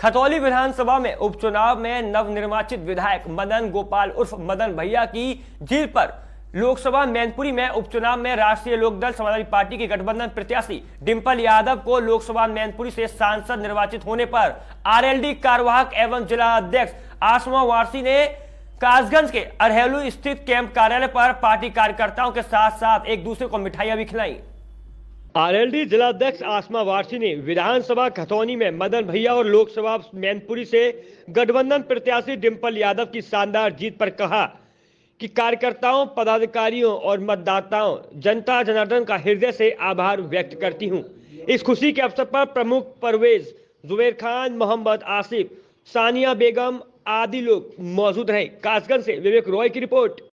खतौली विधानसभा में उपचुनाव में नवनिर्वाचित विधायक मदन गोपाल उर्फ मदन भैया की जीत पर लोकसभा मैनपुरी में उपचुनाव में राष्ट्रीय लोकदल समाजवादी पार्टी के गठबंधन प्रत्याशी डिंपल यादव को लोकसभा मैनपुरी से सांसद निर्वाचित होने पर आरएलडी कार्यवाहक एवं जिला अध्यक्ष आसमा वारसी ने काजगंज के अरहेलू स्थित कैंप कार्यालय पर पार्टी कार्यकर्ताओं के साथ साथ एक दूसरे को मिठाइयां भी खिलाई आरएलडी जिलाध्यक्ष आसमा वारसी ने विधानसभा खतौनी में मदन भैया और लोकसभा मैनपुरी से गठबंधन प्रत्याशी डिम्पल यादव की शानदार जीत पर कहा कि कार्यकर्ताओं पदाधिकारियों और मतदाताओं जनता जनार्दन का हृदय से आभार व्यक्त करती हूं। इस खुशी के अवसर पर प्रमुख परवेज जुबेर खान मोहम्मद आसिफ सानिया बेगम आदि लोग मौजूद रहे कासगंज से विवेक रॉय की रिपोर्ट